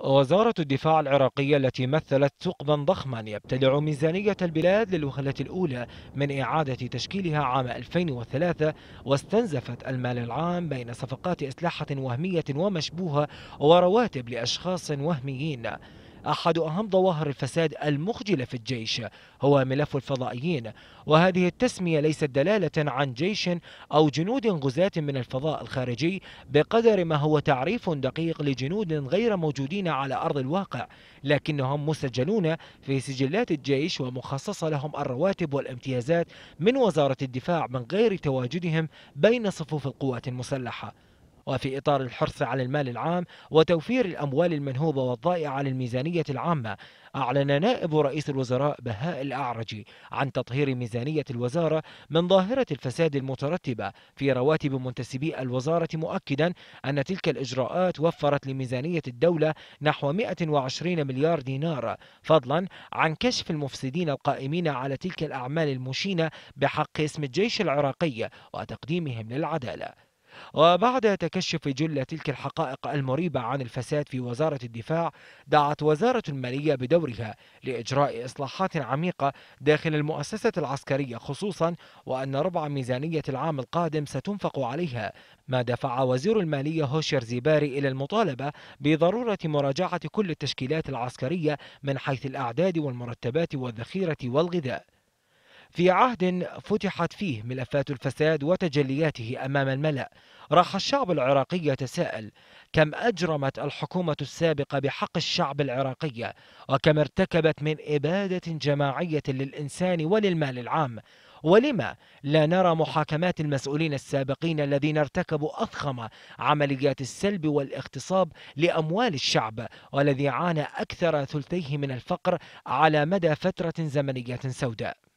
وزارة الدفاع العراقية التي مثلت ثقبا ضخما يبتلع ميزانية البلاد للوهلة الأولى من إعادة تشكيلها عام 2003 واستنزفت المال العام بين صفقات إسلحة وهمية ومشبوهة ورواتب لأشخاص وهميين أحد أهم ظواهر الفساد المخجلة في الجيش هو ملف الفضائيين وهذه التسمية ليست دلالة عن جيش أو جنود غزاة من الفضاء الخارجي بقدر ما هو تعريف دقيق لجنود غير موجودين على أرض الواقع لكنهم مسجلون في سجلات الجيش ومخصصة لهم الرواتب والامتيازات من وزارة الدفاع من غير تواجدهم بين صفوف القوات المسلحة وفي إطار الحرص على المال العام وتوفير الأموال المنهوبة والضائعة للميزانية العامة أعلن نائب رئيس الوزراء بهاء الأعرجي عن تطهير ميزانية الوزارة من ظاهرة الفساد المترتبة في رواتب منتسبي الوزارة مؤكدا أن تلك الإجراءات وفرت لميزانية الدولة نحو 120 مليار دينار فضلا عن كشف المفسدين القائمين على تلك الأعمال المشينة بحق اسم الجيش العراقي وتقديمهم للعدالة وبعد تكشف جل تلك الحقائق المريبة عن الفساد في وزارة الدفاع دعت وزارة المالية بدورها لإجراء إصلاحات عميقة داخل المؤسسة العسكرية خصوصا وأن ربع ميزانية العام القادم ستنفق عليها ما دفع وزير المالية هوشير زيباري إلى المطالبة بضرورة مراجعة كل التشكيلات العسكرية من حيث الأعداد والمرتبات والذخيرة والغذاء في عهد فتحت فيه ملفات الفساد وتجلياته أمام الملأ راح الشعب العراقي يتساءل كم أجرمت الحكومة السابقة بحق الشعب العراقي وكم ارتكبت من إبادة جماعية للإنسان وللمال العام ولما لا نرى محاكمات المسؤولين السابقين الذين ارتكبوا أضخم عمليات السلب والاغتصاب لأموال الشعب والذي عانى أكثر ثلثيه من الفقر على مدى فترة زمنية سوداء